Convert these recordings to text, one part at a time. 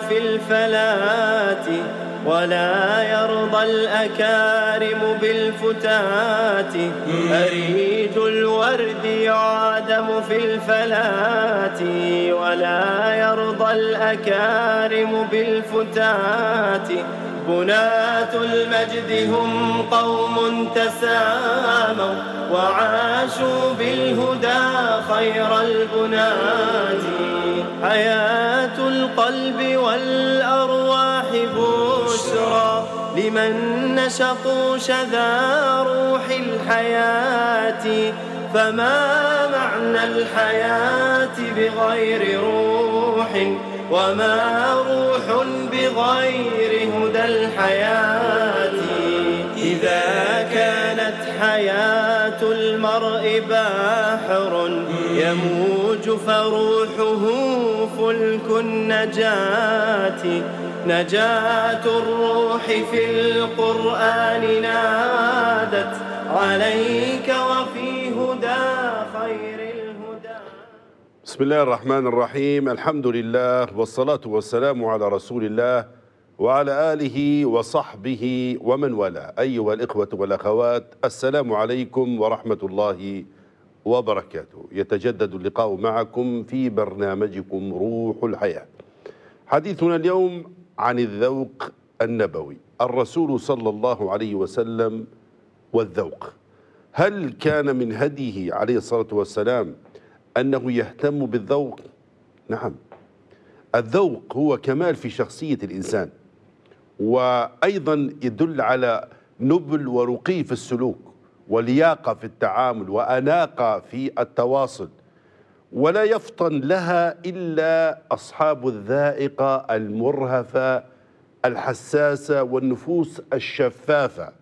في الفلات ولا يرضى الأكارم بالفتات أريد الورد يعدم في الفلات ولا يرضى الأكارم بالفتات بنات المجد هم قوم تساموا وعاشوا بالهدى خير البنات حياة القلب والأرواح بشرى لمن نشطوا شذا روح الحياة فما معنى الحياة بغير روح وما روح بغير هدى الحياة إذا كانت حياة المرء باحر يموج فروحه فلك النجاة نجاة الروح في القرآن نادت عليك وفي هدى خير الهدى بسم الله الرحمن الرحيم الحمد لله والصلاة والسلام على رسول الله وعلى آله وصحبه ومن والاه أيها الإخوة والأخوات السلام عليكم ورحمة الله وبركاته وبركاته يتجدد اللقاء معكم في برنامجكم روح الحياة حديثنا اليوم عن الذوق النبوي الرسول صلى الله عليه وسلم والذوق هل كان من هديه عليه الصلاة والسلام أنه يهتم بالذوق؟ نعم الذوق هو كمال في شخصية الإنسان وأيضا يدل على نبل ورقي في السلوك ولياقة في التعامل وأناقة في التواصل ولا يفطن لها إلا أصحاب الذائقة المرهفة الحساسة والنفوس الشفافة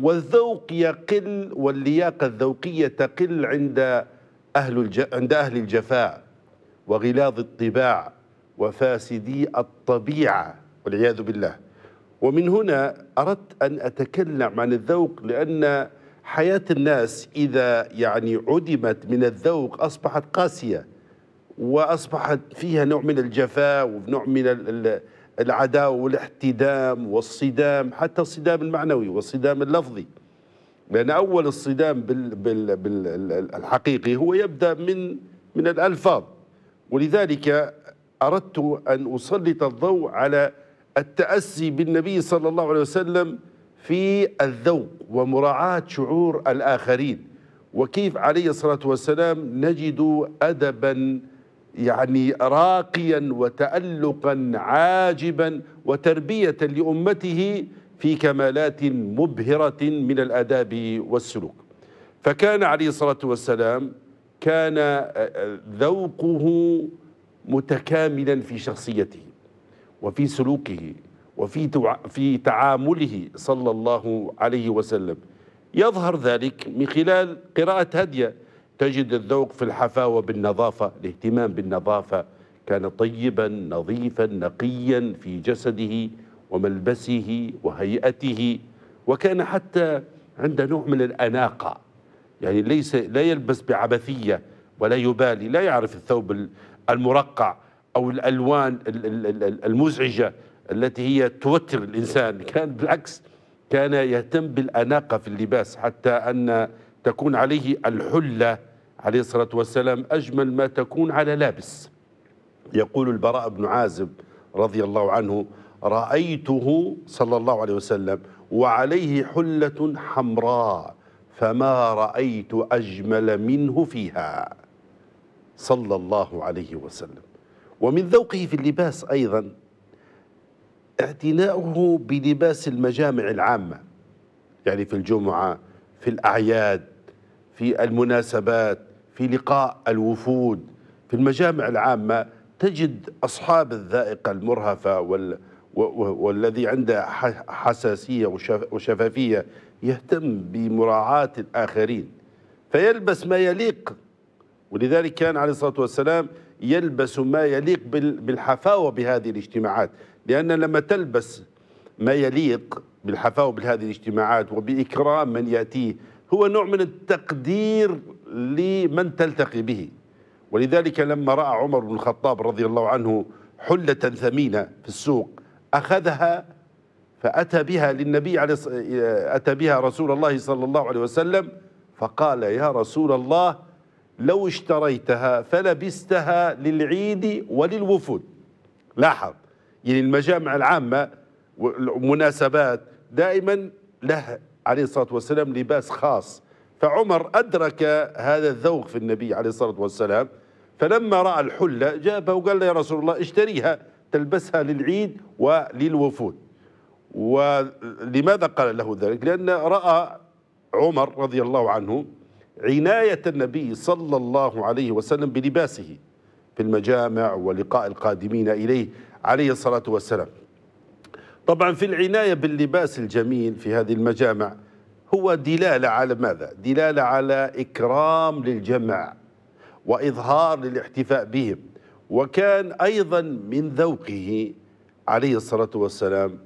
والذوق يقل واللياقة الذوقية تقل عند أهل الج... عند أهل الجفاء وغلاظ الطباع وفاسدي الطبيعة والعياذ بالله ومن هنا أردت أن أتكلم عن الذوق لأن حياة الناس إذا يعني عدمت من الذوق أصبحت قاسية وأصبحت فيها نوع من الجفاء ونوع من العداوة والاحتدام والصدام حتى الصدام المعنوي والصدام اللفظي لأن أول الصدام بالحقيقي هو يبدأ من من الألفاظ ولذلك أردت أن أسلط الضوء على التأسي بالنبي صلى الله عليه وسلم في الذوق ومراعاة شعور الآخرين وكيف عليه الصلاة والسلام نجد أدبا يعني راقيا وتألقا عاجبا وتربية لأمته في كمالات مبهرة من الآداب والسلوك فكان عليه الصلاة والسلام كان آه، آه، ذوقه متكاملا في شخصيته وفي سلوكه وفي في تعامله صلى الله عليه وسلم يظهر ذلك من خلال قراءة هدية تجد الذوق في الحفاوة بالنظافة الاهتمام بالنظافة كان طيبا نظيفا نقيا في جسده وملبسه وهيئته وكان حتى عند نوع من الأناقة يعني ليس لا يلبس بعبثية ولا يبالي لا يعرف الثوب المرقع أو الألوان المزعجة التي هي توتر الإنسان كان بالعكس كان يهتم بالأناقة في اللباس حتى أن تكون عليه الحلة عليه الصلاة والسلام أجمل ما تكون على لابس يقول البراء بن عازب رضي الله عنه رأيته صلى الله عليه وسلم وعليه حلة حمراء فما رأيت أجمل منه فيها صلى الله عليه وسلم ومن ذوقه في اللباس أيضا اعتناؤه بلباس المجامع العامة يعني في الجمعة في الأعياد في المناسبات في لقاء الوفود في المجامع العامة تجد أصحاب الذائقة المرهفة وال والذي عنده حساسية وشفافية يهتم بمراعاة الآخرين فيلبس ما يليق ولذلك كان عليه الصلاة والسلام يلبس ما يليق بالحفاوة بهذه الاجتماعات لأن لما تلبس ما يليق بالحفاوة بهذه الاجتماعات وبإكرام من يأتيه هو نوع من التقدير لمن تلتقي به ولذلك لما رأى عمر بن الخطاب رضي الله عنه حلة ثمينة في السوق أخذها فأتى بها للنبي عليه أتى بها رسول الله صلى الله عليه وسلم فقال يا رسول الله لو اشتريتها فلبستها للعيد وللوفود لاحظ يعني المجامع العامة والمناسبات دائما له عليه الصلاة والسلام لباس خاص فعمر أدرك هذا الذوق في النبي عليه الصلاة والسلام فلما رأى الحلة جابه وقال له يا رسول الله اشتريها تلبسها للعيد وللوفود ولماذا قال له ذلك لأن رأى عمر رضي الله عنه عناية النبي صلى الله عليه وسلم بلباسه في المجامع ولقاء القادمين إليه عليه الصلاة والسلام طبعا في العناية باللباس الجميل في هذه المجامع هو دلالة على ماذا؟ دلالة على إكرام للجمع وإظهار للاحتفاء بهم وكان أيضا من ذوقه عليه الصلاة والسلام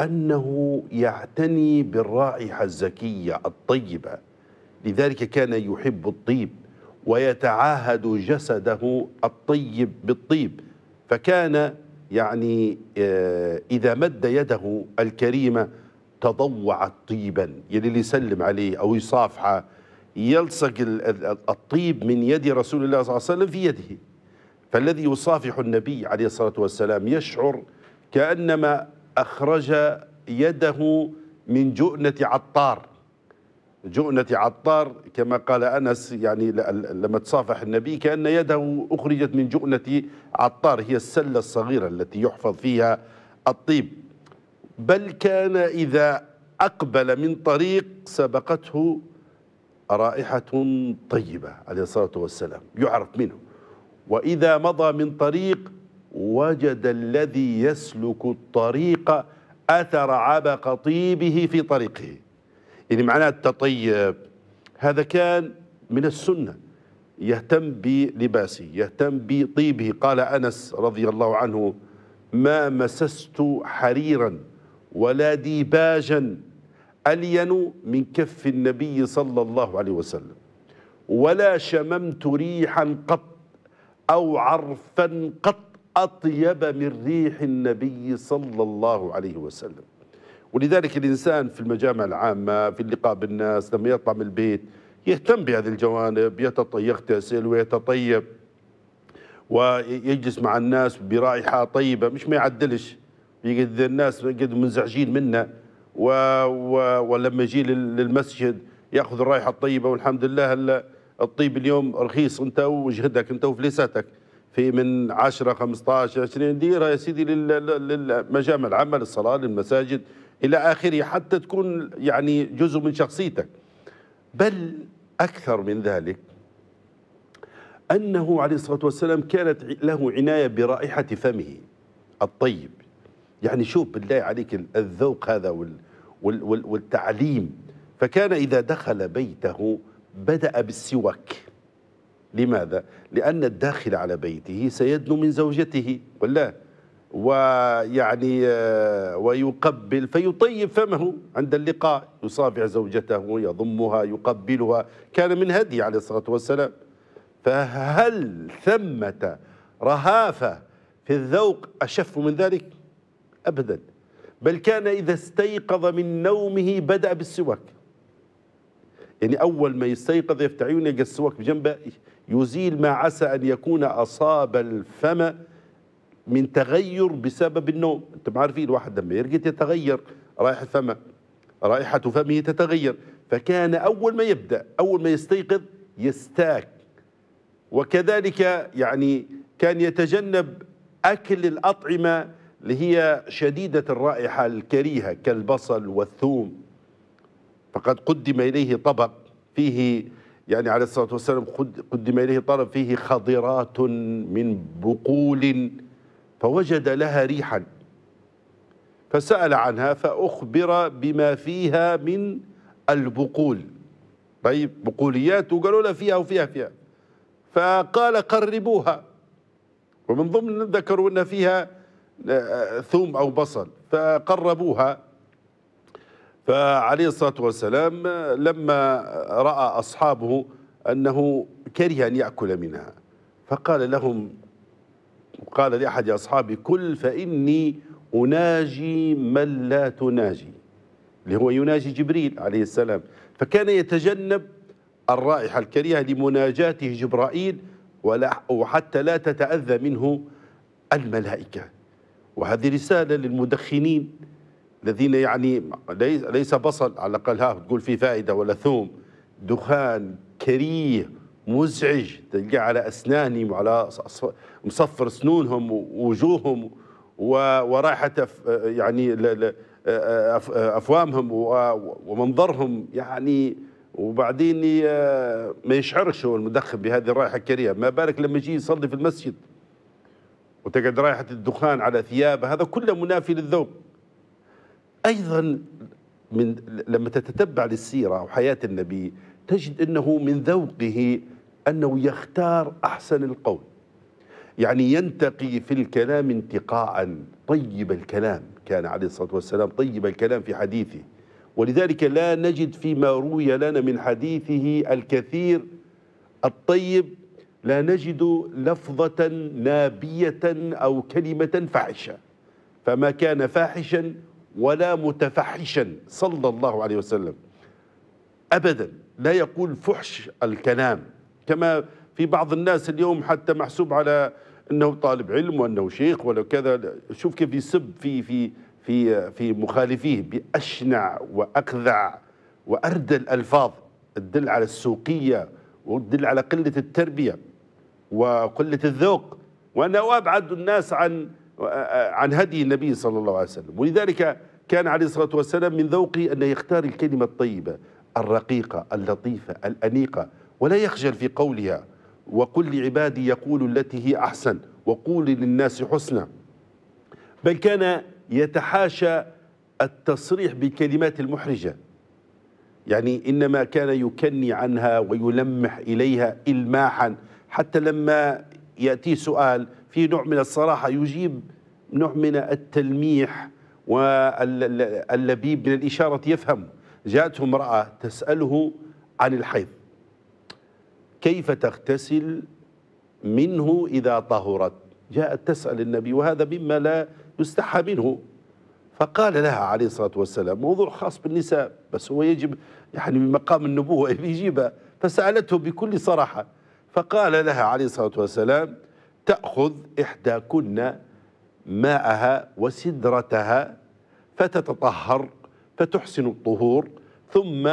أنه يعتني بالرائحة الزكية الطيبة لذلك كان يحب الطيب ويتعاهد جسده الطيب بالطيب فكان يعني آه، إذا مد يده الكريمة تضوعت طيبا يلي يعني اللي يسلم عليه أو يصافحه يلصق الطيب من يد رسول الله صلى الله عليه وسلم في يده فالذي يصافح النبي عليه الصلاة والسلام يشعر كأنما أخرج يده من جؤنة عطار جؤنة عطار كما قال أنس يعني لما تصافح النبي كأن يده أخرجت من جؤنة عطار هي السلة الصغيرة التي يحفظ فيها الطيب بل كان إذا أقبل من طريق سبقته رائحة طيبة عليه الصلاة والسلام يعرف منه وإذا مضى من طريق وجد الذي يسلك الطريق أثر عبق طيبه في طريقه يعني معناه التطيب هذا كان من السنة يهتم بلباسه يهتم بطيبه قال أنس رضي الله عنه ما مسست حريرا ولا ديباجا ألين من كف النبي صلى الله عليه وسلم ولا شممت ريحا قط أو عرفا قط أطيب من ريح النبي صلى الله عليه وسلم ولذلك الإنسان في المجامع العامة في اللقاء بالناس لما يطلع من البيت يهتم بهذه الجوانب يغتسل ويتطيب ويجلس مع الناس برائحة طيبة مش ما يعدلش قد الناس قد منزعجين منا و... و... ولما يجي للمسجد ياخذ الرائحة الطيبة والحمد لله الطيب اليوم رخيص انت وجهدك انت وفليستك في من 10 15 20 ديره يا سيدي للمجامع العامه للصلاه للمساجد إلى آخره حتى تكون يعني جزء من شخصيتك بل أكثر من ذلك أنه عليه الصلاة والسلام كانت له عناية برائحة فمه الطيب يعني شوف بالله عليك الذوق هذا والتعليم فكان إذا دخل بيته بدأ بالسواك لماذا؟ لأن الداخل على بيته سيدنو من زوجته ولا ويعني آه، ويقبل فيطيب فمه عند اللقاء يصافح زوجته يضمها يقبلها كان من هدي عليه الصلاة والسلام فهل ثمة رهافة في الذوق أشف من ذلك أبدا بل كان إذا استيقظ من نومه بدأ بالسواك يعني أول ما يستيقظ يفتح عيونه السواك بجنبه يزيل ما عسى أن يكون أصاب الفم من تغير بسبب النوم انتم عارفين الواحد لما يرقد يتغير رائحة فمه رائحة فمه تتغير فكان أول ما يبدأ أول ما يستيقظ يستاك وكذلك يعني كان يتجنب أكل الأطعمة اللي هي شديدة الرائحة الكريهة كالبصل والثوم فقد قدم إليه طبق فيه يعني عليه الصلاة والسلام قدم إليه طلب فيه خضرات من بقول فوجد لها ريحا فسأل عنها فأخبر بما فيها من البقول طيب بقوليات وقالوا له فيها وفيها فيها فقال قربوها ومن ضمن ذكروا أن فيها آه، ثوم أو بصل فقربوها فعليه الصلاة والسلام لما رأى أصحابه أنه كره أن يأكل منها فقال لهم قال لأحد أصحابي كل فإني أناجي من لا تناجي اللي هو يناجي جبريل عليه السلام فكان يتجنب الرائحة الكريهة لمناجاته جبرائيل ولا وحتى لا تتأذى منه الملائكة وهذه رسالة للمدخنين الذين يعني ليس بصل على الأقل ها تقول في فائدة ولا ثوم دخان كريه مزعج تلقاه على اسناني وعلى مصفر سنونهم ووجوههم ورائحه يعني افوامهم ومنظرهم يعني وبعدين آه، ما يشعرش هو المدخن بهذه الرائحه الكريهه ما بالك لما يجي يصلي في المسجد وتقعد رائحه الدخان على ثيابه هذا كله منافي للذوق ايضا من لما تتتبع للسيره وحياه النبي تجد انه من ذوقه أنه يختار أحسن القول يعني ينتقي في الكلام انتقاء طيب الكلام كان عليه الصلاة والسلام طيب الكلام في حديثه ولذلك لا نجد فيما روي لنا من حديثه الكثير الطيب لا نجد لفظة نابية أو كلمة فاحشة فما كان فاحشا ولا متفحشا صلى الله عليه وسلم أبدا لا يقول فحش الكلام كما في بعض الناس اليوم حتى محسوب على انه طالب علم وانه شيخ ولا كذا شوف كيف يسب في في في في مخالفيه باشنع واقذع واردى الالفاظ تدل على السوقيه وتدل على قله التربيه وقله الذوق وانه ابعد الناس عن عن هدي النبي صلى الله عليه وسلم ولذلك كان عليه الصلاه والسلام من ذوقه انه يختار الكلمه الطيبه الرقيقه اللطيفه الانيقه ولا يخجل في قولها وقل لعبادي يقول التي هي أحسن وقول للناس حسنى بل كان يتحاشى التصريح بالكلمات المحرجة يعني إنما كان يكني عنها ويلمح إليها إلماحا حتى لما يأتي سؤال في نوع من الصراحة يجيب نوع من التلميح واللبيب من الإشارة يفهم جاءته امرأة تسأله عن الحيض كيف تغتسل منه إذا طهرت جاءت تسأل النبي وهذا مما لا يستحى منه فقال لها عليه الصلاة والسلام موضوع خاص بالنساء بس هو يجب يعني بمقام النبوة يجيبها فسألته بكل صراحة فقال لها عليه الصلاة والسلام تأخذ إحداكن ماءها وسدرتها فتتطهر فتحسن الطهور ثم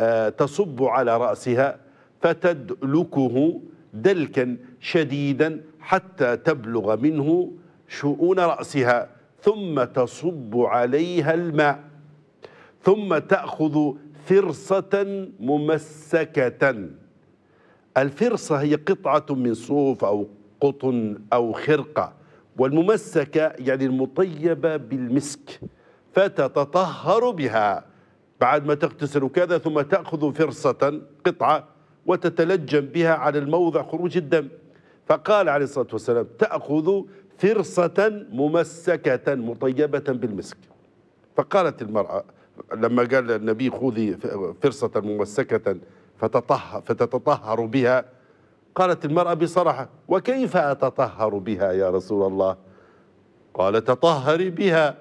آه، تصب على رأسها فتدلكه دلكا شديدا حتى تبلغ منه شؤون رأسها ثم تصب عليها الماء ثم تأخذ فرصة ممسكة الفرصة هي قطعة من صوف أو قطن أو خرقة والممسكة يعني المطيبة بالمسك فتتطهر بها بعد ما تغتسل كذا ثم تأخذ فرصة قطعة وتتلجم بها على الموضع خروج الدم فقال عليه الصلاة والسلام تأخذ فرصة ممسكة مطيبة بالمسك فقالت المرأة لما قال النبي خذي فرصة ممسكة فتطهر, فتتطهر بها قالت المرأة بصراحة وكيف أتطهر بها يا رسول الله قال تطهري بها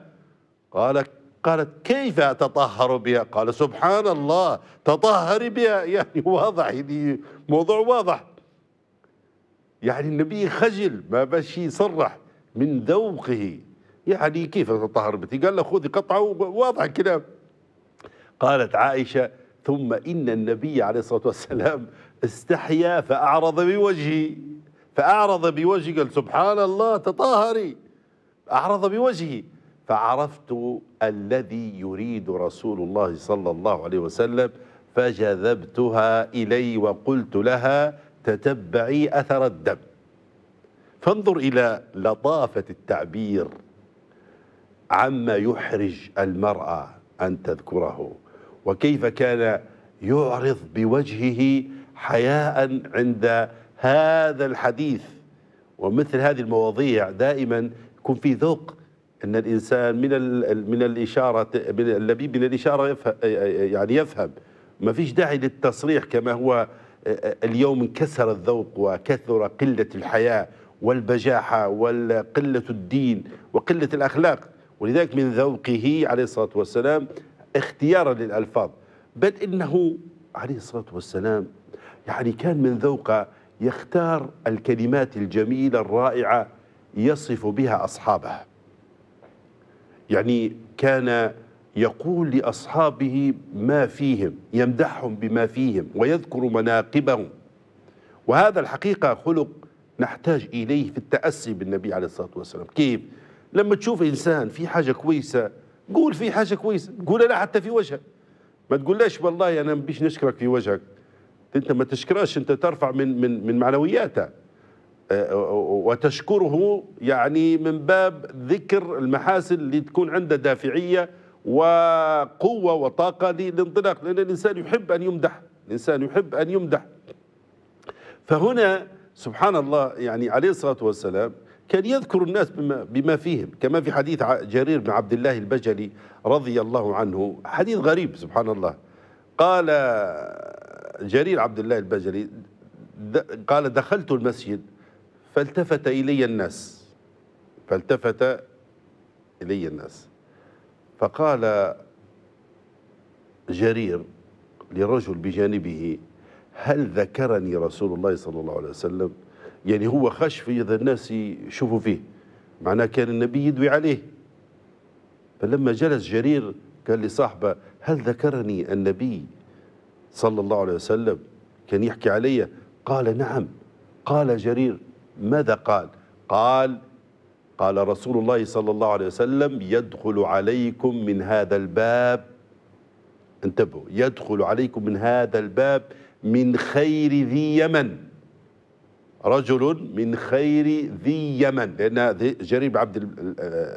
قال قالت كيف أتطهر بها قال سبحان الله تطهري بها يعني واضح دي يعني موضوع واضح يعني النبي خجل ما باش يصرح من ذوقه يعني كيف تطهر بها قال له خذي قطعة واضح الكلام قالت عائشة ثم إن النبي عليه الصلاة والسلام استحيا فأعرض بوجهي فأعرض بوجهي قال سبحان الله تطهري أعرض بوجهي فعرفت الذي يريد رسول الله صلى الله عليه وسلم فجذبتها إلي وقلت لها تتبعي أثر الدم فانظر إلى لطافة التعبير عما يحرج المرأة أن تذكره وكيف كان يعرض بوجهه حياء عند هذا الحديث ومثل هذه المواضيع دائما يكون في ذوق ان الانسان من من الاشاره من اللبيب من الاشاره يفهم يعني يفهم ما فيش داعي للتصريح كما هو اليوم انكسر الذوق وكثر قله الحياه والبجاحه وقله الدين وقله الاخلاق ولذلك من ذوقه عليه الصلاه والسلام اختيارا للالفاظ بل انه عليه الصلاه والسلام يعني كان من ذوقه يختار الكلمات الجميله الرائعه يصف بها اصحابه يعني كان يقول لأصحابه ما فيهم يمدحهم بما فيهم ويذكر مناقبهم وهذا الحقيقة خلق نحتاج إليه في التأسي بالنبي عليه الصلاة والسلام كيف؟ لما تشوف إنسان في حاجة كويسة قول في حاجة كويسة قول لا حتى في وجهك ما ليش والله أنا ما بيش نشكرك في وجهك أنت ما تشكرش أنت ترفع من من من معنوياته وتشكره يعني من باب ذكر المحاسن اللي تكون عنده دافعية وقوة وطاقة للانطلاق لأن الإنسان يحب أن يمدح الإنسان يحب أن يمدح فهنا سبحان الله يعني عليه الصلاة والسلام كان يذكر الناس بما, بما فيهم كما في حديث جرير بن عبد الله البجلي رضي الله عنه حديث غريب سبحان الله قال جرير عبد الله البجلي قال دخلت المسجد فالتفت إلي الناس فالتفت إلي الناس فقال جرير لرجل بجانبه هل ذكرني رسول الله صلى الله عليه وسلم يعني هو خش في إذا الناس يشوفوا فيه معناه كان النبي يدوي عليه فلما جلس جرير قال لصاحبه هل ذكرني النبي صلى الله عليه وسلم كان يحكي علي قال نعم قال جرير ماذا قال قال قال رسول الله صلى الله عليه وسلم يدخل عليكم من هذا الباب انتبهوا يدخل عليكم من هذا الباب من خير ذي يمن رجل من خير ذي يمن لأن جرير بن عبد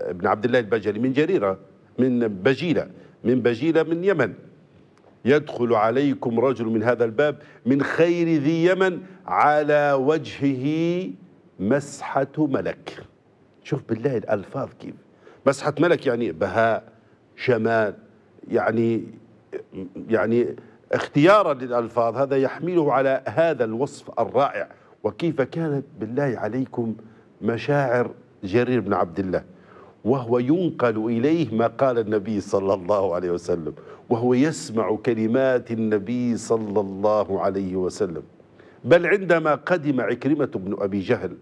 ابن عبد الله البجلي من جريرة من بجيلة من بجيلة من يمن يدخل عليكم رجل من هذا الباب من خير ذي يمن على وجهه مسحة ملك شوف بالله الألفاظ كيف مسحة ملك يعني بهاء شمال يعني يعني اختيارا للألفاظ هذا يحمله على هذا الوصف الرائع وكيف كانت بالله عليكم مشاعر جرير بن عبد الله وهو ينقل إليه ما قال النبي صلى الله عليه وسلم وهو يسمع كلمات النبي صلى الله عليه وسلم بل عندما قدم عكرمة بن أبي جهل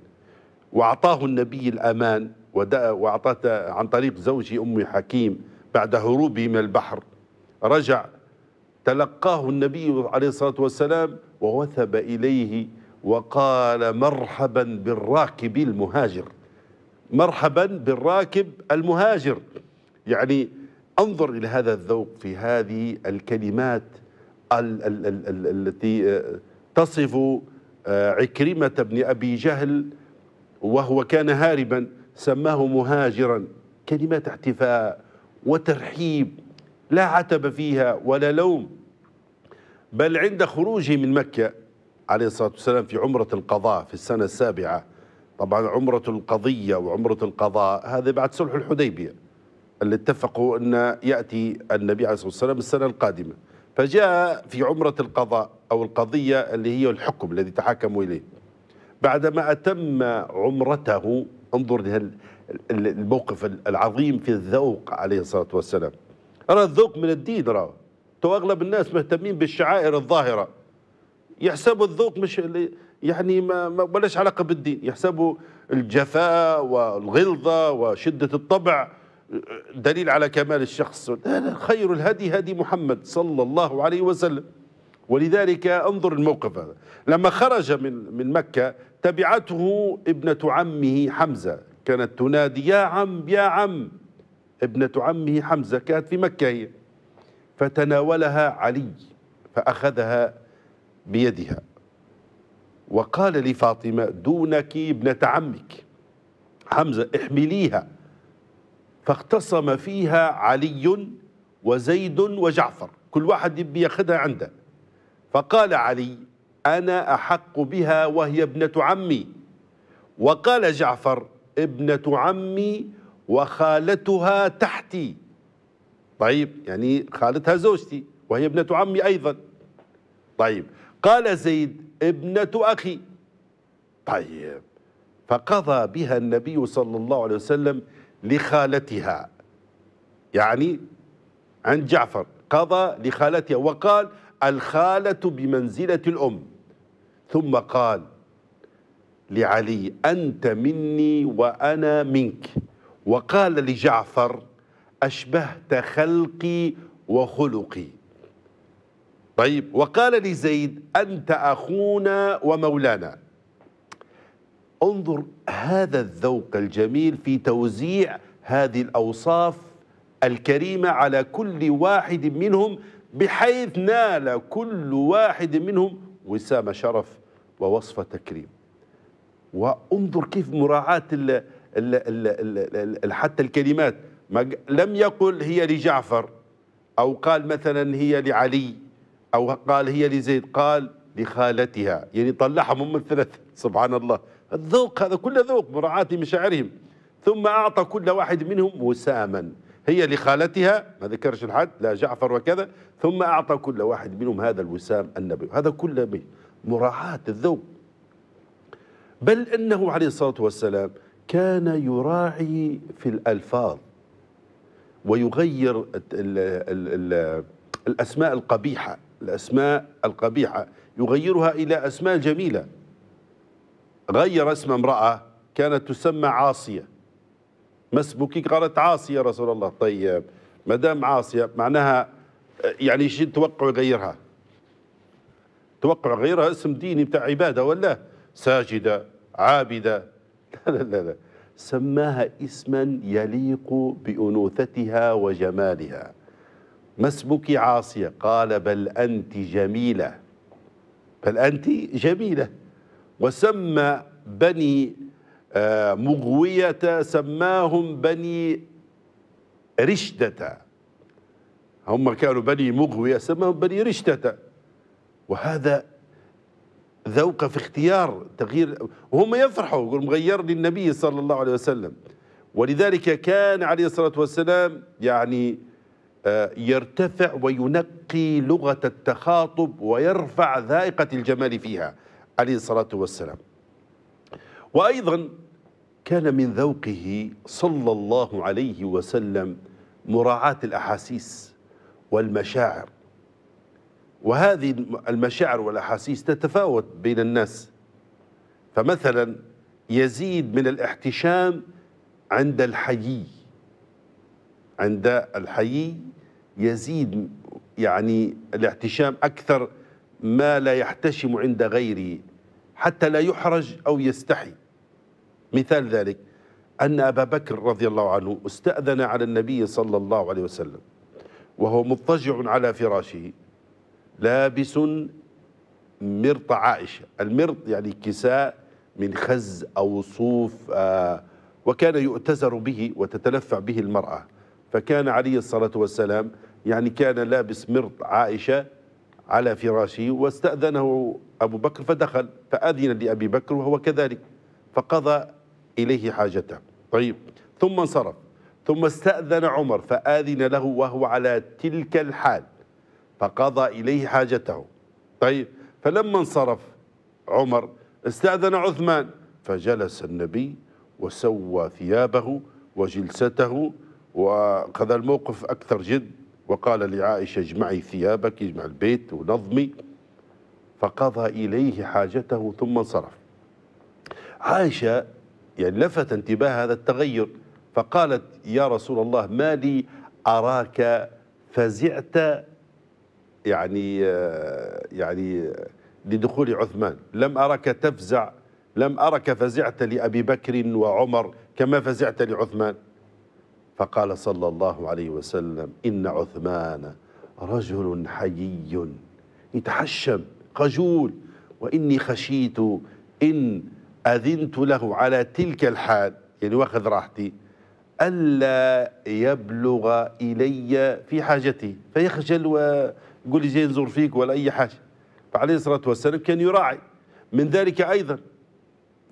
وأعطاه النبي الأمان وأعطاه عن طريق زوج أم حكيم بعد هروبه من البحر رجع تلقاه النبي عليه الصلاة والسلام ووثب إليه وقال مرحبا بالراكب المهاجر مرحبا بالراكب المهاجر يعني انظر إلى هذا الذوق في هذه الكلمات التي تصف آه، عكرمة بن أبي جهل وهو كان هاربا سماه مهاجرا كلمات احتفاء وترحيب لا عتب فيها ولا لوم بل عند خروجه من مكة عليه الصلاة والسلام في عمرة القضاء في السنة السابعة طبعا عمرة القضية وعمرة القضاء هذا بعد صلح الحديبية اللي اتفقوا أن يأتي النبي عليه الصلاة والسلام السنة القادمة فجاء في عمرة القضاء أو القضية اللي هي الحكم الذي تحاكموا إليه بعدما أتم عمرته انظر الموقف العظيم في الذوق عليه الصلاة والسلام أرى الذوق من الدين راه تو أغلب الناس مهتمين بالشعائر الظاهرة يحسبوا الذوق مش يعني ما, ما علاقة بالدين يحسبوا الجفاء والغلظة وشدة الطبع دليل على كمال الشخص خير الهدي هدي محمد صلى الله عليه وسلم ولذلك انظر الموقف هذا لما خرج من من مكة تبعته ابنة عمه حمزة كانت تنادي يا عم يا عم ابنة عمه حمزة كانت في مكة هي فتناولها علي فأخذها بيدها وقال لفاطمة دونك ابنة عمك حمزة احمليها فاختصم فيها علي وزيد وجعفر كل واحد يبي ياخذها عنده فقال علي أنا أحق بها وهي ابنة عمي وقال جعفر ابنة عمي وخالتها تحتي طيب يعني خالتها زوجتي وهي ابنة عمي أيضا طيب قال زيد ابنة أخي طيب فقضى بها النبي صلى الله عليه وسلم لخالتها يعني عند جعفر قضى لخالتها وقال الخالة بمنزلة الأم ثم قال لعلي أنت مني وأنا منك وقال لجعفر أشبهت خلقي وخلقي طيب وقال لزيد أنت أخونا ومولانا انظر هذا الذوق الجميل في توزيع هذه الأوصاف الكريمة على كل واحد منهم بحيث نال كل واحد منهم وسام شرف ووصفة تكريم وانظر كيف مراعاة الـ الـ الـ الـ حتى الكلمات لم يقل هي لجعفر أو قال مثلا هي لعلي أو قال هي لزيد قال لخالتها يعني طلعهم هم الثلاثة سبحان الله الذوق هذا كل ذوق مراعاة مشاعرهم ثم أعطى كل واحد منهم وساما هي لخالتها ما ذكرش الحد لا جعفر وكذا ثم أعطى كل واحد منهم هذا الوسام النبي هذا كله مراعاة الذوق بل أنه عليه الصلاة والسلام كان يراعي في الألفاظ ويغير ال ال ال الأسماء القبيحة الأسماء القبيحة يغيرها إلى أسماء جميلة غير اسم امرأة كانت تسمى عاصية ما اسمك قالت عاصية رسول الله طيب ما دام عاصية معناها يعني شو توقع يغيرها توقع غيرها اسم ديني بتاع عبادة ولا ساجدة عابدة لا لا لا, لا. سماها اسما يليق بأنوثتها وجمالها ما اسمك عاصية قال بل أنت جميلة بل أنت جميلة وسمى بني آه، مغوية سماهم بني رشدة هم كانوا بني مغوية سماهم بني رشدة وهذا ذوق في اختيار تغيير وهم يفرحوا يقول مغير للنبي صلى الله عليه وسلم ولذلك كان عليه الصلاة والسلام يعني آه، يرتفع وينقي لغة التخاطب ويرفع ذائقة الجمال فيها عليه الصلاة والسلام وأيضا كان من ذوقه صلى الله عليه وسلم مراعاة الأحاسيس والمشاعر وهذه المشاعر والأحاسيس تتفاوت بين الناس فمثلا يزيد من الاحتشام عند الحيي عند الحيي يزيد يعني الاحتشام أكثر ما لا يحتشم عند غيره حتى لا يحرج أو يستحي مثال ذلك أن أبا بكر رضي الله عنه استأذن على النبي صلى الله عليه وسلم وهو مضطجع على فراشه لابس مرط عائشة المرط يعني كساء من خز أو صوف آه، وكان يؤتزر به وتتلفع به المرأة فكان عليه الصلاة والسلام يعني كان لابس مرط عائشة على فراشه واستأذنه أبو بكر فدخل فأذن لأبي بكر وهو كذلك فقضى إليه حاجته طيب ثم انصرف ثم استأذن عمر فآذن له وهو على تلك الحال فقضى إليه حاجته طيب فلما انصرف عمر استأذن عثمان فجلس النبي وسوى ثيابه وجلسته وخذ الموقف أكثر جد وقال لعائشة اجمعي ثيابك اجمع البيت ونظمي فقضى إليه حاجته ثم انصرف عائشة يعني لفت انتباه هذا التغير فقالت يا رسول الله ما لي أراك فزعت يعني يعني لدخول عثمان لم أرك تفزع لم أرك فزعت لأبي بكر وعمر كما فزعت لعثمان فقال صلى الله عليه وسلم إن عثمان رجل حيي يتحشم خجول وإني خشيت إن أذنت له على تلك الحال يعني واخذ راحتي ألا يبلغ إلي في حاجتي فيخجل ويقول لي جاي نزور فيك ولا أي حاجة فعليه الصلاة والسلام كان يراعي من ذلك أيضا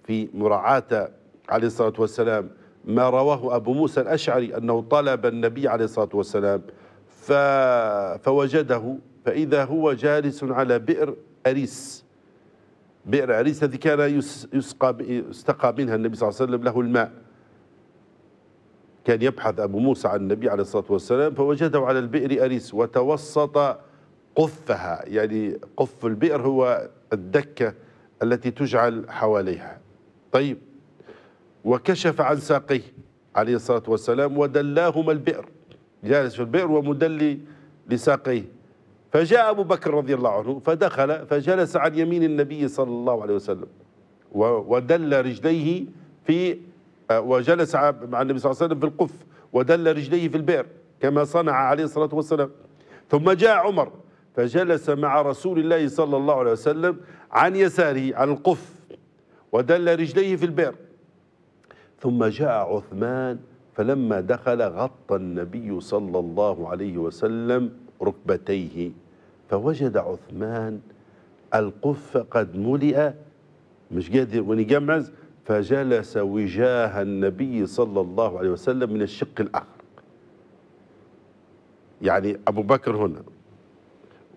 في مراعاة عليه الصلاة والسلام ما رواه أبو موسى الأشعري أنه طلب النبي عليه الصلاة والسلام فوجده فإذا هو جالس على بئر أريس بئر أريس الذي كان يسقى يستقى منها النبي صلى الله عليه وسلم له الماء كان يبحث أبو موسى عن النبي عليه الصلاة والسلام فوجده على البئر أريس وتوسط قفها يعني قف البئر هو الدكة التي تجعل حواليها طيب وكشف عن ساقيه عليه الصلاة والسلام ودلاهما البئر جالس في البئر ومدلي لساقيه فجاء أبو بكر رضي الله عنه فدخل فجلس عن يمين النبي صلى الله عليه وسلم ودل رجليه في آه، وجلس مع النبي صلى الله عليه وسلم في القف ودل رجليه في البئر كما صنع عليه الصلاة والسلام ثم جاء عمر فجلس مع رسول الله صلى الله عليه وسلم عن يساره عن القف ودل رجليه في البئر ثم جاء عثمان فلما دخل غطى النبي صلى الله عليه وسلم ركبتيه فوجد عثمان القف قد ملئ مش قادر ونجمز فجلس وجاه النبي صلى الله عليه وسلم من الشق الآخر يعني أبو بكر هنا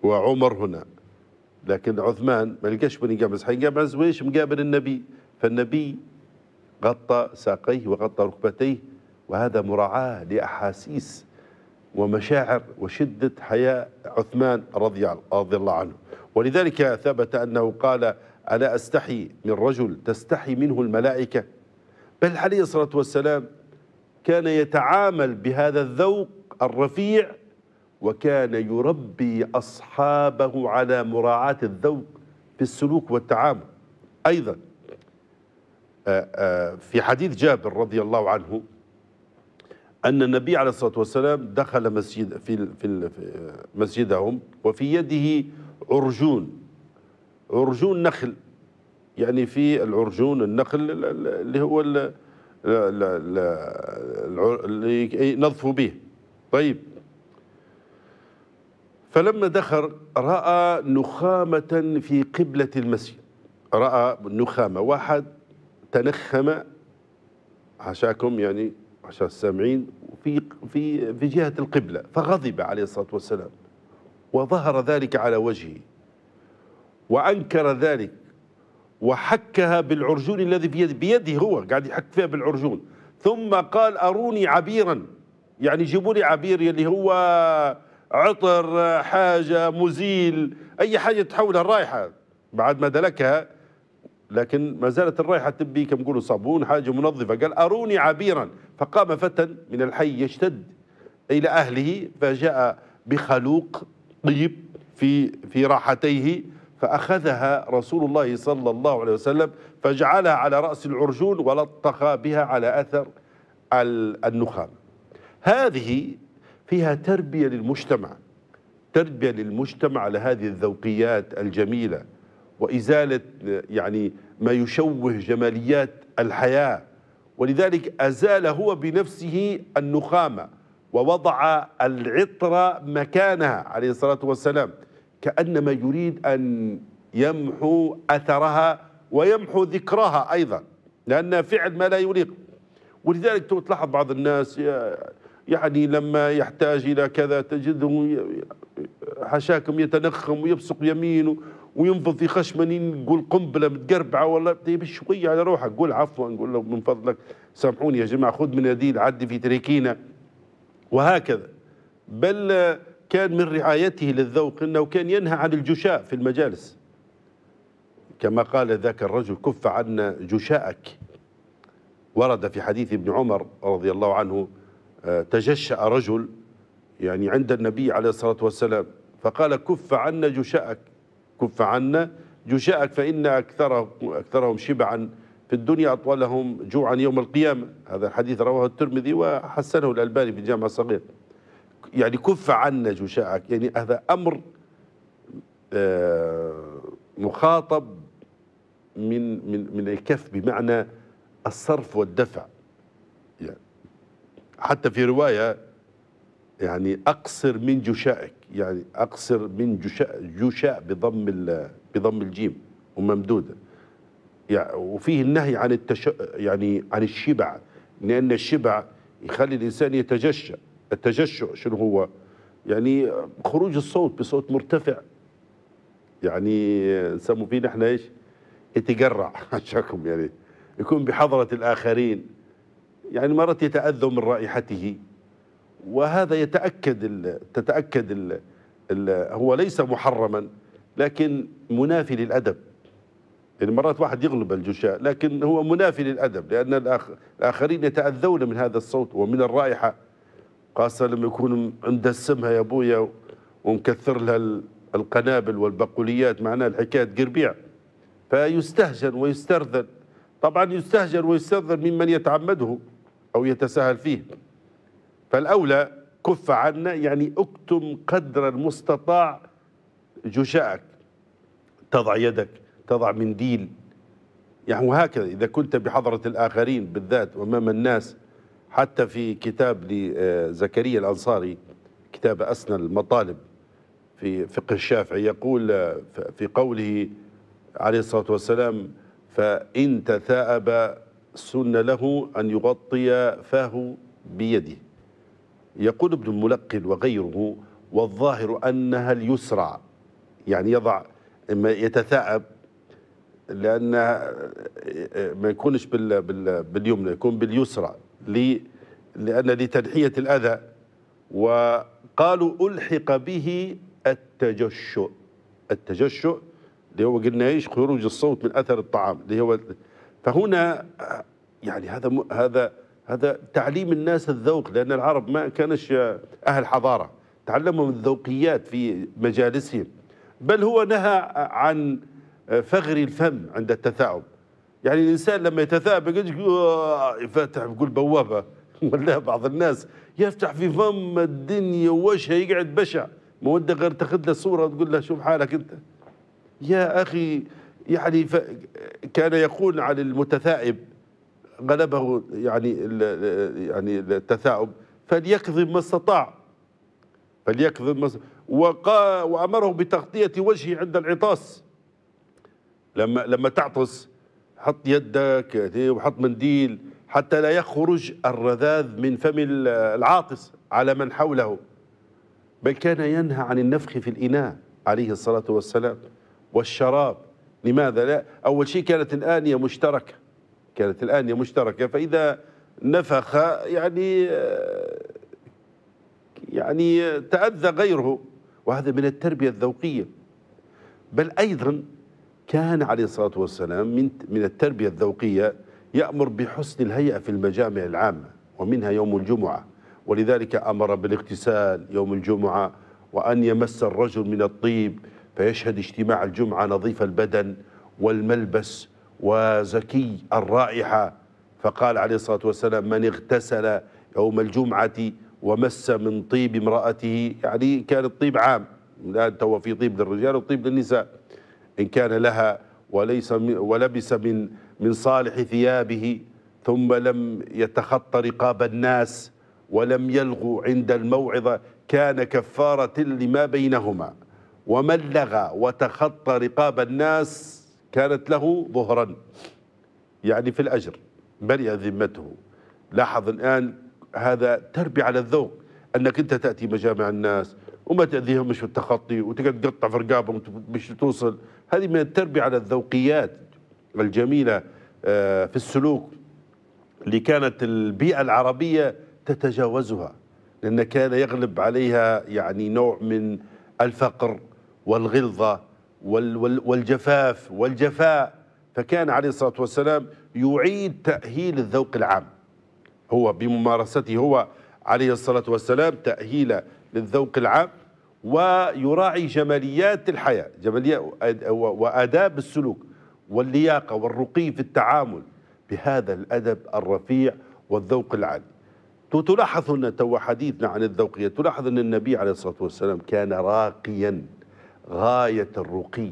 وعمر هنا لكن عثمان ما لقاش بني ينجمز هينجمز ويش مقابل النبي فالنبي غطى ساقيه وغطى ركبتيه وهذا مراعاة لأحاسيس ومشاعر وشدة حياء عثمان رضي الله عنه ولذلك ثبت أنه قال ألا أستحي من رجل تستحي منه الملائكة بل عليه الصلاة والسلام كان يتعامل بهذا الذوق الرفيع وكان يربي أصحابه على مراعاة الذوق في السلوك والتعامل أيضاً آه، آه، في حديث جابر رضي الله عنه أن النبي عليه الصلاة والسلام دخل مسجد في في مسجدهم وفي يده عرجون عرجون نخل يعني في العرجون النخل اللي هو اللي نظفوا به طيب فلما دخل رأى نخامة في قبلة المسجد رأى نخامة واحد تلخم حاشاكم يعني عشان السامعين في في في جهه القبله فغضب عليه الصلاه والسلام وظهر ذلك على وجهه وانكر ذلك وحكها بالعرجون الذي بيده, بيده هو قاعد يحك فيها بالعرجون ثم قال اروني عبيرا يعني جيبوا لي عبير اللي هو عطر حاجه مزيل اي حاجه تحولها الرائحه بعد ما دلكها لكن ما زالت الرائحة تبي كما يقولوا صابون حاجة منظفة قال أروني عبيرا فقام فتى من الحي يشتد إلى أهله فجاء بخلوق طيب في في راحتيه فأخذها رسول الله صلى الله عليه وسلم فجعلها على رأس العرجون ولطخ بها على أثر النخام هذه فيها تربية للمجتمع تربية للمجتمع لهذه الذوقيات الجميلة وإزالة يعني ما يشوه جماليات الحياة ولذلك أزال هو بنفسه النخامة ووضع العطر مكانها عليه الصلاة والسلام كأنما يريد أن يمحو أثرها ويمحو ذكرها أيضا لأنها فعل ما لا يليق ولذلك تلاحظ بعض الناس يعني لما يحتاج إلى كذا تجده حشاكم يتنخم ويبصق يمينه وينفض في خشمه يقول قنبله متقربعه ولا بشويه طيب على روحك قول عفوا قول له من فضلك سامحوني يا جماعه خذ من يدي عدي في تريكينا وهكذا بل كان من رعايته للذوق انه كان ينهى عن الجشاء في المجالس كما قال ذاك الرجل كف عنا جشاءك ورد في حديث ابن عمر رضي الله عنه تجشأ رجل يعني عند النبي عليه الصلاة والسلام فقال كف عنا جشأك كف عنا جشأك فإن أكثرهم, أكثرهم شبعا في الدنيا أطولهم جوعا يوم القيامة هذا الحديث رواه الترمذي وحسنه الألباني في الجامع الصغير يعني كف عنا جشاءك يعني هذا أمر آه، مخاطب من من من الكف بمعنى الصرف والدفع حتى في رواية يعني أقصر من جشائك يعني أقصر من جشاء جشاء بضم بضم الجيم وممدودة يعني وفيه النهي عن التش يعني عن الشبع لأن الشبع يخلي الإنسان يتجشع التجشع شنو هو يعني خروج الصوت بصوت مرتفع يعني نسموا فيه نحن ايش؟ يتقرع عشاكم يعني يكون بحضرة الآخرين يعني مرات يتأذوا من رائحته وهذا يتأكد تتأكد الـ الـ هو ليس محرما لكن منافي للأدب يعني مرات واحد يغلب الجشاء لكن هو منافي للأدب لأن الآخ الآخرين يتأذون من هذا الصوت ومن الرائحة خاصة لما يكون مدسمها يا أبويا ومكثر لها القنابل والبقوليات معناها الحكاية قربيع فيستهجن ويسترذل طبعا يستهجن ويسترذل ممن يتعمده أو يتساهل فيه فالأولى كف عنا يعني اكتم قدر المستطاع جشاءك تضع يدك تضع منديل يعني وهكذا إذا كنت بحضرة الآخرين بالذات أمام الناس حتى في كتاب لزكريا آه، الأنصاري كتاب أسنى المطالب في فقه الشافعي يقول آه، في قوله عليه الصلاة والسلام فإن تثاءب سن له أن يغطي فاه بيده يقول ابن الملقن وغيره والظاهر أنها اليسرى يعني يضع يتثاءب لأن ما يكونش باليمنى يكون باليسرى لأن لتنحية الأذى وقالوا ألحق به التجشؤ التجشؤ اللي هو قلنا ايش خروج الصوت من اثر الطعام اللي هو فهنا يعني هذا هذا هذا تعليم الناس الذوق لأن العرب ما كانش أهل حضارة تعلموا الذوقيات في مجالسهم بل هو نهى عن فغر الفم عند التثاؤب يعني الإنسان لما يتثاؤب آه، يفتح يقول بوابة ولا بعض الناس يفتح في فم الدنيا وجهه يقعد بشع مودة غير تاخذ له صورة وتقول له شوف حالك أنت يا أخي يعني كان يقول عن المتثائب غلبه يعني يعني التثاؤب فليكظم ما استطاع فليكظم ما استطاع وامره بتغطيه وجهه عند العطاس لما لما تعطس حط يدك وحط منديل حتى لا يخرج الرذاذ من فم العاطس على من حوله بل كان ينهى عن النفخ في الاناء عليه الصلاه والسلام والشراب لماذا لا أول شيء كانت الآنية مشتركة كانت الآنية مشتركة فإذا نفخ يعني آه، يعني تأذى غيره وهذا من التربية الذوقية بل أيضا كان عليه الصلاة والسلام من من التربية الذوقية يأمر بحسن الهيئة في المجامع العامة ومنها يوم الجمعة ولذلك أمر بالاغتسال يوم الجمعة وأن يمس الرجل من الطيب فيشهد اجتماع الجمعة نظيف البدن والملبس وزكي الرائحة فقال عليه الصلاة والسلام من اغتسل يوم الجمعة ومس من طيب امرأته يعني كان الطيب عام الآن تو في طيب للرجال وطيب للنساء إن كان لها وليس ولبس من من صالح ثيابه ثم لم يتخطى رقاب الناس ولم يلغوا عند الموعظة كان كفارة لما بينهما ومن لغى وتخطى رقاب الناس كانت له ظهرا يعني في الأجر برئ ذمته لاحظ الآن هذا تربية على الذوق أنك أنت تأتي مجامع الناس وما تأذيهمش مش التخطي وتقعد تقطع في رقابهم مش توصل هذه من التربية على الذوقيات الجميلة آه، في السلوك اللي كانت البيئة العربية تتجاوزها لأن كان يغلب عليها يعني نوع من الفقر والغلظة والجفاف والجفاء فكان عليه الصلاة والسلام يعيد تأهيل الذوق العام هو بممارسته هو عليه الصلاة والسلام تأهيل للذوق العام ويراعي جماليات الحياة جماليات وآداب السلوك واللياقة والرقي في التعامل بهذا الأدب الرفيع والذوق العالي تلاحظ أن تو حديثنا عن الذوقية تلاحظ أن النبي عليه الصلاة والسلام كان راقيا غاية الرقي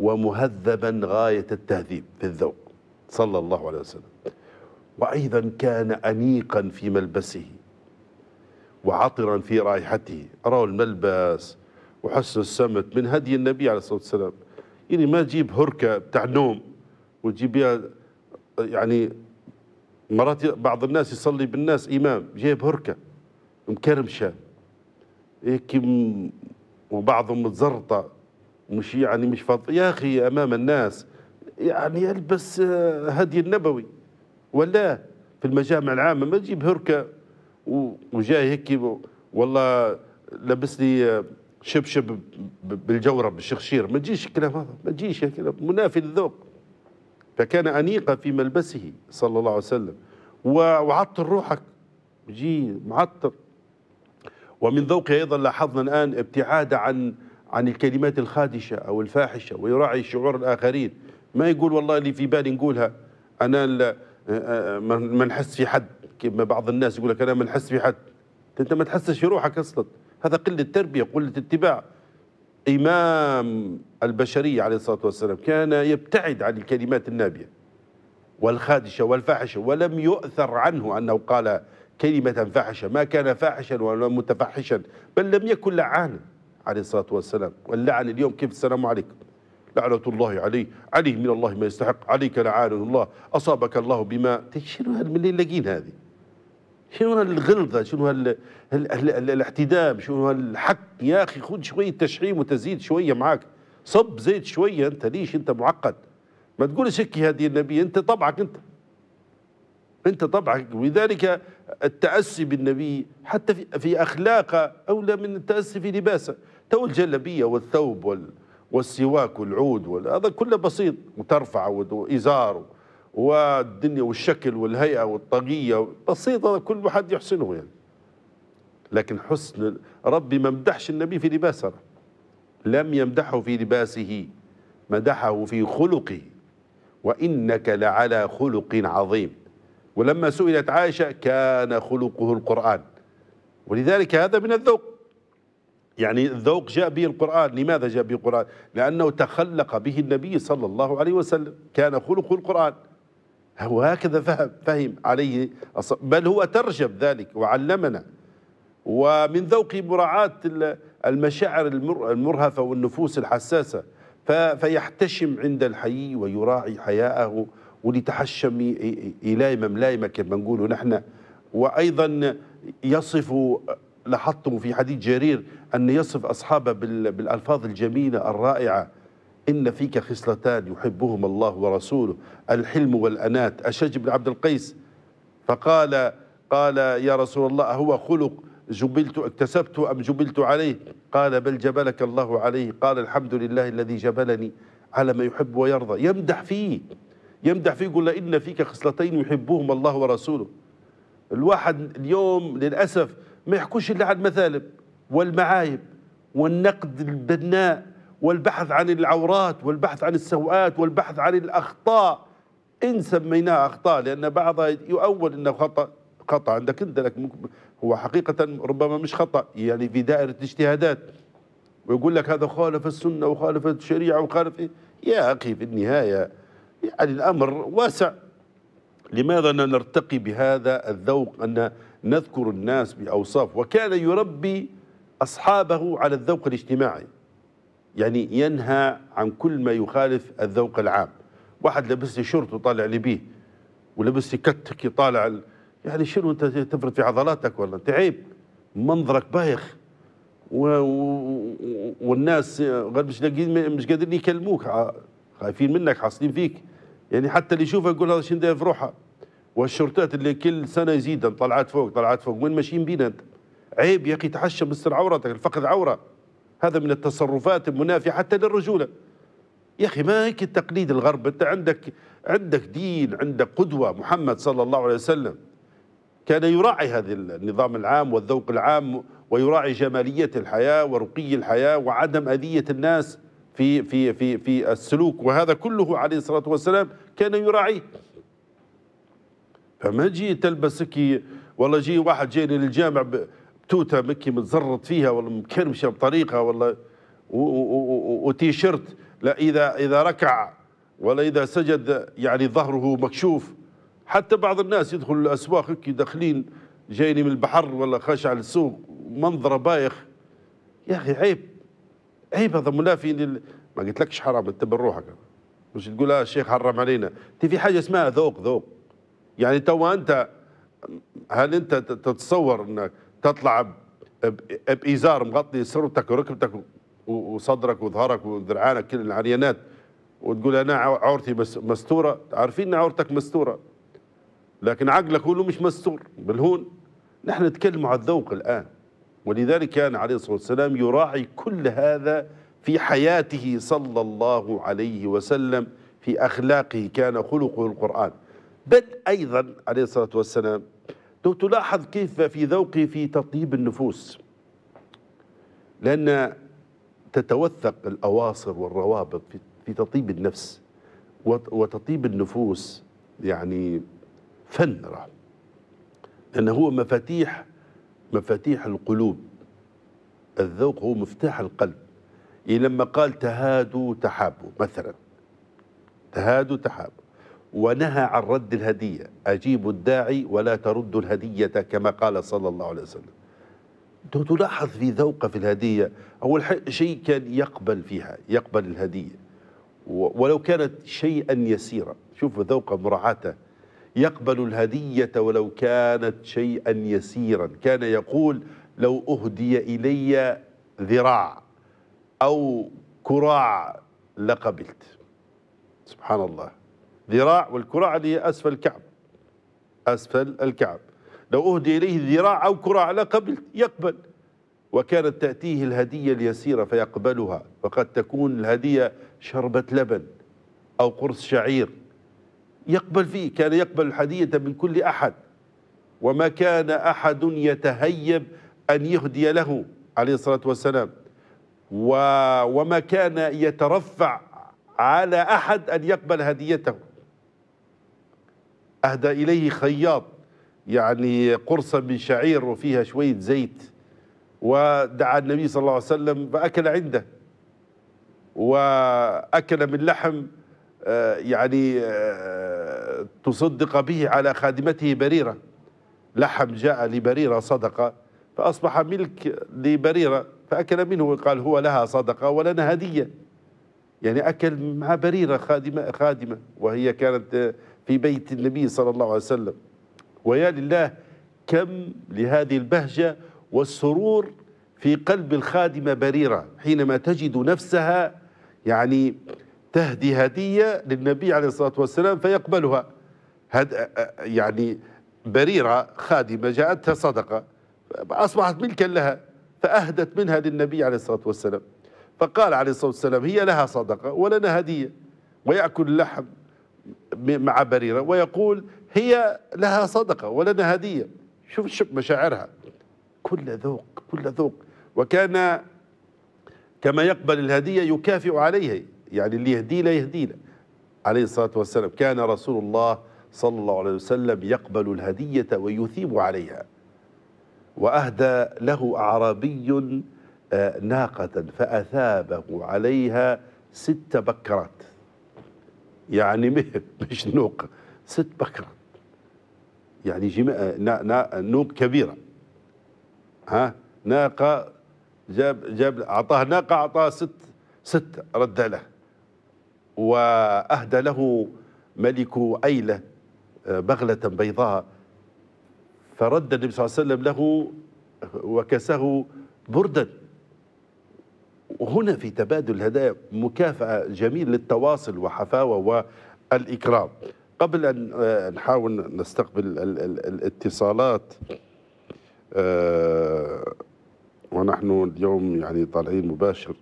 ومهذبا غاية التهذيب في الذوق صلى الله عليه وسلم وأيضا كان أنيقا في ملبسه وعطرا في رائحته أراه الملبس وحسن السمت من هدي النبي عليه الصلاة والسلام يعني ما تجيب هركة بتاع نوم وتجيب يعني مرات بعض الناس يصلي بالناس إمام جيب هركة مكرمشة هيك وبعضهم متزرطة مش يعني مش فاض يا أخي أمام الناس يعني البس آه، هدي النبوي ولا في المجامع العامة ما تجيب هركة وجاي هيك والله لبس لي آه، شبشب بالجورب بالشخشير ما تجيش الكلام هذا ما تجيش الكلام منافي للذوق فكان أنيقا في ملبسه صلى الله عليه وسلم وعطر روحك جي معطر ومن ذوقه أيضا لاحظنا الآن ابتعاد عن عن الكلمات الخادشة أو الفاحشة ويراعي شعور الآخرين ما يقول والله اللي في بالي نقولها أنا آه، آه، ما نحس في حد كما بعض الناس يقول لك أنا ما نحس في حد أنت ما تحسش في روحك أصلا هذا قلة تربية قلة اتباع إمام البشرية عليه الصلاة والسلام كان يبتعد عن الكلمات النابية والخادشة والفاحشة ولم يؤثر عنه أنه قال كلمة فاحشة ما كان فاحشا ولا متفحشا بل لم يكن لعانا عليه الصلاة والسلام واللعن اليوم كيف السلام عليكم لعنة الله عليه عليه من الله ما يستحق عليك لعان الله أصابك الله بما شنو هالملاقين هذه شنو هالغلظة شنو هال... الاحتدام شنو هالحك يا أخي خذ شوية تشحيم وتزيد شوية معاك صب زيت شوية أنت ليش أنت معقد ما تقولش هيك هذه النبي أنت طبعك أنت أنت طبعك ولذلك التأسي بالنبي حتى في, في أخلاقه أولى من التأسي في لباسه تو الجلبية والثوب وال والسواك والعود هذا كله بسيط وترفع وإزار والدنيا والشكل والهيئة والطاقية بسيط هذا كل واحد يحسنه يعني لكن حسن ربي ما مدحش النبي في لباسه لم يمدحه في لباسه مدحه في خلقه وإنك لعلى خلق عظيم ولما سئلت عائشة كان خلقه القرآن ولذلك هذا من الذوق يعني الذوق جاء به القرآن لماذا جاء به القرآن لأنه تخلق به النبي صلى الله عليه وسلم كان خلقه القرآن هو هكذا فهم, فهم عليه بل هو ترجم ذلك وعلمنا ومن ذوق مراعاة المشاعر المرهفة والنفوس الحساسة فيحتشم عند الحي ويراعي حياءه واللي تحشم يلايمه ملايمه كما نقولوا نحن وايضا يصف لاحظتم في حديث جرير ان يصف اصحابه بالالفاظ الجميله الرائعه ان فيك خصلتان يحبهما الله ورسوله الحلم والانات اشج بن عبد القيس فقال قال يا رسول الله هو خلق جبلت اكتسبت ام جبلت عليه قال بل جبلك الله عليه قال الحمد لله الذي جبلني على ما يحب ويرضى يمدح فيه يمدح فيه يقول إن فيك خصلتين يحبهما الله ورسوله الواحد اليوم للأسف ما يحكوش إلا عن المثالب والمعايب والنقد البناء والبحث عن العورات والبحث عن السوءات والبحث عن الأخطاء إن سميناها أخطاء لأن بعضها يؤول أنه خطأ خطأ عندك أنت لك هو حقيقة ربما مش خطأ يعني في دائرة الاجتهادات ويقول لك هذا خالف السنة وخالف الشريعة وخالف إيه؟ يا أخي في النهاية يعني الأمر واسع لماذا لا نرتقي بهذا الذوق أن نذكر الناس بأوصاف وكان يربي أصحابه على الذوق الاجتماعي يعني ينهى عن كل ما يخالف الذوق العام واحد لبس لي شورت وطالع لي بيه ولبس لي كتك يطالع يعني شنو انت تفرد في عضلاتك ولا انت عيب منظرك بايخ و... و... والناس غير مش قادرين يكلموك خايفين منك حاصلين فيك يعني حتى اللي يشوفها يقول هذا شنو داير في روحها والشرطات اللي كل سنه يزيد طلعت فوق طلعت فوق وين ماشيين بينا انت عيب يا اخي تحشم مستر عورتك الفقد عوره هذا من التصرفات المنافيه حتى للرجوله يا اخي ما هيك التقليد الغرب انت عندك عندك دين عندك قدوه محمد صلى الله عليه وسلم كان يراعي هذا النظام العام والذوق العام ويراعي جماليه الحياه ورقي الحياه وعدم اذيه الناس في في في في السلوك وهذا كله عليه الصلاه والسلام كان يراعيه فما تجي تلبس هكي والله جي واحد جاني للجامع بتوته مكي متزرط فيها ولا مكرمشه بطريقه ولا وتيشرت لا اذا اذا ركع ولا اذا سجد يعني ظهره مكشوف حتى بعض الناس يدخل الاسواق هكي داخلين جايني من البحر ولا خاشع السوق منظره بايخ يا اخي عيب عيب هذا منافي ما قلت لكش حرام انت أنا. مش تقول اه الشيخ حرم علينا انت في حاجه اسمها ذوق ذوق يعني تو انت هل انت تتصور انك تطلع بازار مغطي سرتك وركبتك وصدرك وظهرك وذرعانك كل العريانات وتقول انا عورتي بس مستوره عارفين ان عورتك مستوره لكن عقلك كله مش مستور بالهون نحن نتكلم عن الذوق الان ولذلك كان عليه الصلاه والسلام يراعي كل هذا في حياته صلى الله عليه وسلم في أخلاقه كان خلقه القرآن بل أيضا عليه الصلاة والسلام لو تلاحظ كيف في ذوقه في تطيب النفوس لأن تتوثق الأواصر والروابط في تطيب النفس وتطيب النفوس يعني فن لأنه هو مفاتيح مفاتيح القلوب الذوق هو مفتاح القلب إيه لما قال تهادوا تحابوا مثلا تهادوا تحابوا ونهى عن رد الهدية أجيب الداعي ولا ترد الهدية كما قال صلى الله عليه وسلم تلاحظ في ذوقه في الهدية أول شيء كان يقبل فيها يقبل الهدية ولو كانت شيئا يسيرا شوف ذوق مراعاته يقبل الهدية ولو كانت شيئا يسيرا كان يقول لو أهدي إلي ذراع أو كراع لقبلت سبحان الله ذراع والكراع اللي هي أسفل الكعب أسفل الكعب لو أهدي إليه ذراع أو كراع لقبلت يقبل وكانت تأتيه الهدية اليسيرة فيقبلها وقد تكون الهدية شربة لبن أو قرص شعير يقبل فيه كان يقبل الهدية من كل أحد وما كان أحد يتهيب أن يهدي له عليه الصلاة والسلام وما كان يترفع على أحد أن يقبل هديته أهدى إليه خياط يعني قرصا من شعير وفيها شوية زيت ودعا النبي صلى الله عليه وسلم فأكل عنده وأكل من لحم آه، يعني آه، تصدق به على خادمته بريرة لحم جاء لبريرة صدقة فأصبح ملك لبريرة فأكل منه وقال هو لها صدقة ولنا هدية يعني أكل مع بريرة خادمة, خادمة وهي كانت في بيت النبي صلى الله عليه وسلم ويا لله كم لهذه البهجة والسرور في قلب الخادمة بريرة حينما تجد نفسها يعني تهدي هدية للنبي عليه الصلاة والسلام فيقبلها هد يعني بريرة خادمة جاءتها صدقة أصبحت ملكا لها فأهدت منها للنبي عليه الصلاة والسلام فقال عليه الصلاة والسلام هي لها صدقة ولنا هدية ويأكل اللحم مع بريرة ويقول هي لها صدقة ولنا هدية شوف شوف مشاعرها كل ذوق كل ذوق وكان كما يقبل الهدية يكافئ عليها يعني اللي يهدي له يهدي له عليه الصلاة والسلام كان رسول الله صلى الله عليه وسلم يقبل الهدية ويثيب عليها وأهدى له أعرابي آه، ناقة فأثابه عليها ست بكرات يعني مش نوق ست بكرات يعني جماعة نوق كبيرة ها ناقة جاب جاب أعطاه ناقة أعطاه ست ست رد له وأهدى له ملك أيلة آه، بغلة بيضاء فرد النبي صلى الله عليه وسلم له وكسه بردا هنا في تبادل الهدايا مكافأة جميل للتواصل وحفاوة والإكرام قبل أن آه، نحاول نستقبل الاتصالات آه، ونحن اليوم يعني طالعين مباشر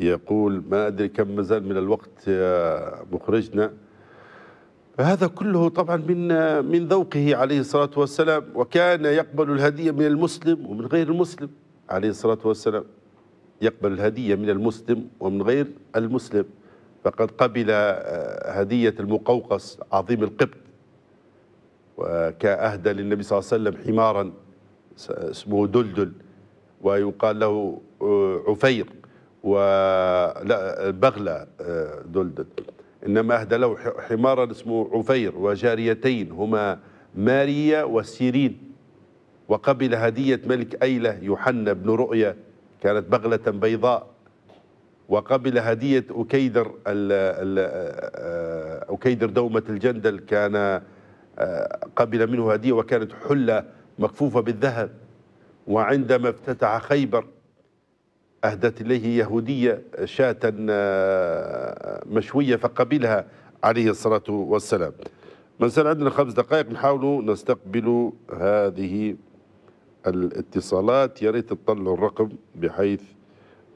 يقول ما أدري كم مازال من الوقت يا مخرجنا هذا كله طبعا من من ذوقه عليه الصلاة والسلام وكان يقبل الهدية من المسلم ومن غير المسلم عليه الصلاة والسلام يقبل الهدية من المسلم ومن غير المسلم فقد قبل آه، هدية المقوقص عظيم القبط وكأهدى للنبي صلى الله عليه وسلم حمارا اسمه دلدل ويقال له آه، عفير بغله آه، دلدل إنما أهدى له حمارا اسمه عفير وجاريتين هما ماريا وسيرين وقبل هدية ملك أيلة يوحنا بن رؤيا كانت بغلة بيضاء وقبل هدية أكيدر ال آه، أكيدر دومة الجندل كان آه، قبل منه هدية وكانت حلة مكفوفة بالذهب وعندما افتتح خيبر أهدت إليه يهودية شاة آه، مشوية فقبلها عليه الصلاة والسلام ما زال عندنا خمس دقائق نحاولوا نستقبل هذه الاتصالات يا ريت تطلعوا الرقم بحيث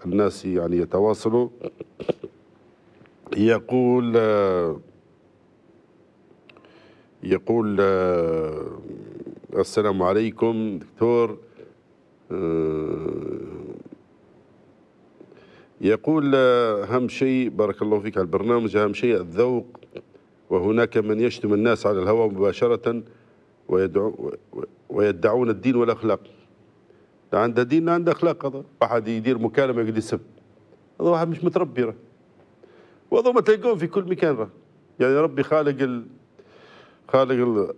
الناس يعني يتواصلوا يقول آه، يقول آه، السلام عليكم دكتور يقول أهم شيء بارك الله فيك على البرنامج أهم شيء الذوق وهناك من يشتم الناس على الهواء مباشرة ويدعو ويدعون الدين والأخلاق لا عنده دين لا عنده أخلاق هذا واحد يدير مكالمة يقعد يسب هذا واحد مش متربي راه وهذا ما تلقون في كل مكان راه يعني ربي خالق ال... خالق ال...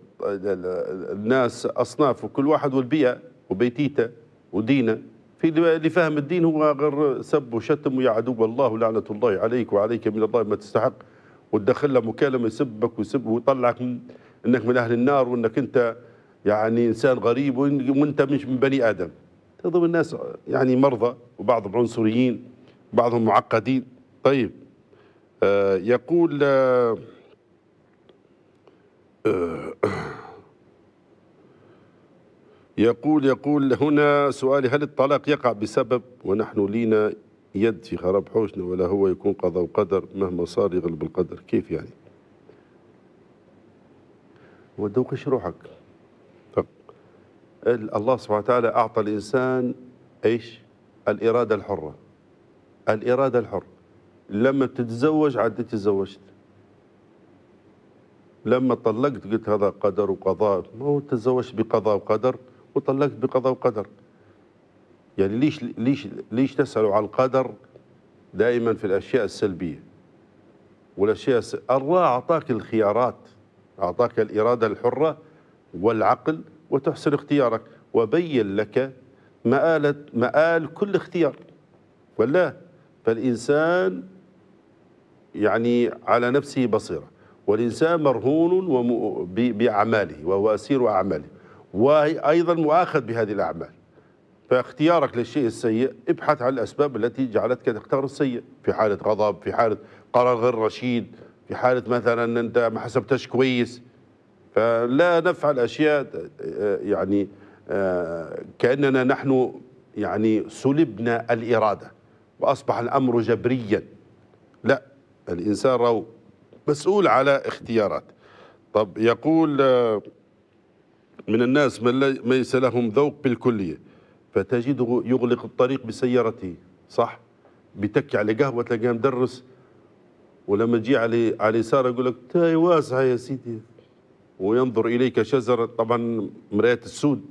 الناس أصناف وكل واحد والبيئة وبيتيته ودينه في لفهم الدين هو غير سب وشتم ويا عدو الله لعنة الله عليك وعليك من الله ما تستحق وتدخل له مكالمة يسبك ويسب ويطلعك انك من اهل النار وانك انت يعني انسان غريب وانت مش من بني ادم تظن الناس يعني مرضى وبعضهم عنصريين بعضهم معقدين طيب آه يقول آه آه يقول يقول هنا سؤالي هل الطلاق يقع بسبب ونحن لينا يد في خراب حوشنا ولا هو يكون قضاء وقدر مهما صار يغلب القدر كيف يعني ودوقش روحك طب. الله سبحانه وتعالى أعطى الإنسان إيش الإرادة الحرة الإرادة الحرة لما تتزوج عاد تزوجت لما طلقت قلت هذا قدر وقضاء ما هو تزوجت بقضاء وقدر وطلقت بقضاء وقدر يعني ليش ليش ليش تسالوا على القدر دائما في الاشياء السلبيه والاشياء الس... الله اعطاك الخيارات اعطاك الاراده الحره والعقل وتحسن اختيارك وبين لك مآل مآل كل اختيار ولا فالانسان يعني على نفسه بصيره والانسان مرهون باعماله وهو اسير اعماله وأيضا مؤاخذ بهذه الأعمال فاختيارك للشيء السيء ابحث عن الأسباب التي جعلتك تختار السيء في حالة غضب في حالة قرار غير رشيد في حالة مثلا أنت ما حسبتش كويس فلا نفعل أشياء آه، يعني آه، كأننا نحن يعني سلبنا الإرادة وأصبح الأمر جبريا لا الإنسان رو مسؤول على اختيارات طب يقول آه، من الناس من ليس لهم ذوق بالكلية فتجده يغلق الطريق بسيارته صح بتكي على قهوة تلقاه مدرس ولما تجي على على اليسار يقول لك تاي واسعة يا سيدي وينظر إليك شزر طبعا مراية السود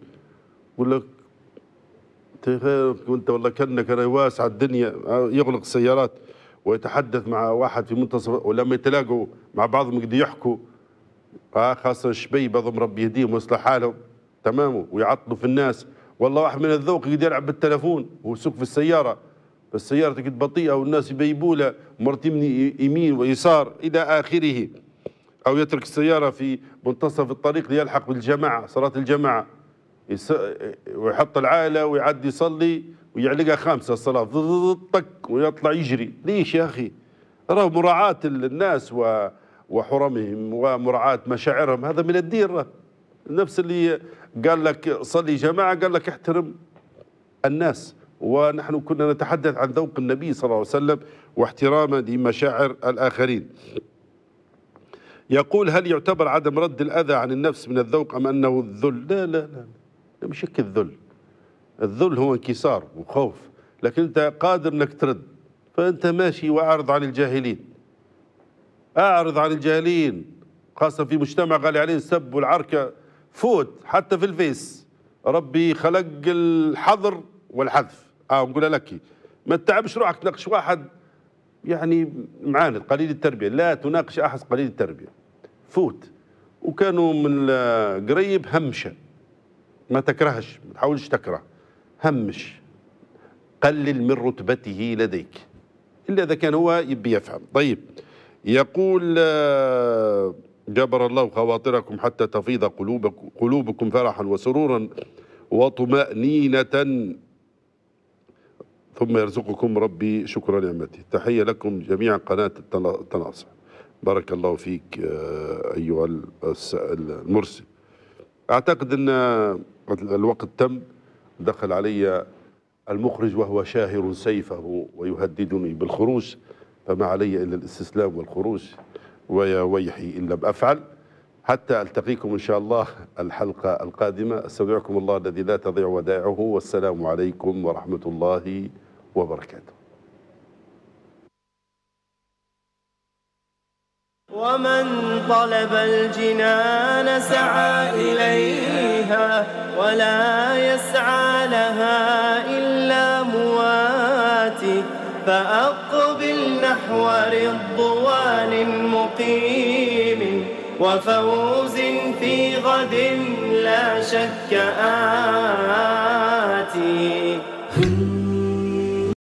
يقول لك انت خير والله كأنك أنا واسعة الدنيا يغلق السيارات ويتحدث مع واحد في منتصف ولما يتلاقوا مع بعضهم يقدروا يحكوا اه خاصه الشبي بضم ربي يهديهم ويصلح حالهم تمام ويعطلوا في الناس والله واحد من الذوق يقدر يلعب بالتلفون ويسوق في السياره بس سيارتك بطيئه والناس يبيبوله مرتي من يمين ويسار الى اخره او يترك السياره في منتصف الطريق ليلحق بالجماعه صلاه الجماعه ويحط العائله ويعدي يصلي ويعلقها خامسه الصلاه طق ويطلع يجري ليش يا اخي؟ راه مراعاه الناس و وحرمهم ومراعاة مشاعرهم هذا من الديرة نفس اللي قال لك صلي جماعة قال لك احترم الناس ونحن كنا نتحدث عن ذوق النبي صلى الله عليه وسلم واحتراما لمشاعر الآخرين يقول هل يعتبر عدم رد الأذى عن النفس من الذوق أم أنه الذل لا لا لا مش الذل الذل هو انكسار وخوف لكن أنت قادر أنك ترد فأنت ماشي وأعرض عن الجاهلين أعرض عن الجاهلين خاصة في مجتمع غالي عليه السب والعركة فوت حتى في الفيس ربي خلق الحظر والحذف اه نقولها لك ما تتعبش روحك تناقش واحد يعني معاند قليل التربية لا تناقش أحد قليل التربية فوت وكانوا من قريب همشة ما تكرهش ما تحاولش تكره همش قلل من رتبته لديك إلا إذا كان هو يبي يفهم طيب يقول جبر الله خواطركم حتى تفيض قلوبكم, قلوبكم فرحا وسرورا وطمأنينة ثم يرزقكم ربي شكر نعمته تحية لكم جميعا قناة التناصح بارك الله فيك أيها المرسل أعتقد أن الوقت تم دخل علي المخرج وهو شاهر سيفه ويهددني بالخروج فما علي إلا الاستسلام والخروج ويا ويحي إن لم أفعل حتى ألتقيكم إن شاء الله الحلقة القادمة أستودعكم الله الذي لا تضيع ودائعه والسلام عليكم ورحمة الله وبركاته ومن طلب الجنان سعى إليها ولا يسعى لها إلا مواتي فأقل محور الضوال مقيم وفوز في غد لا شك آتي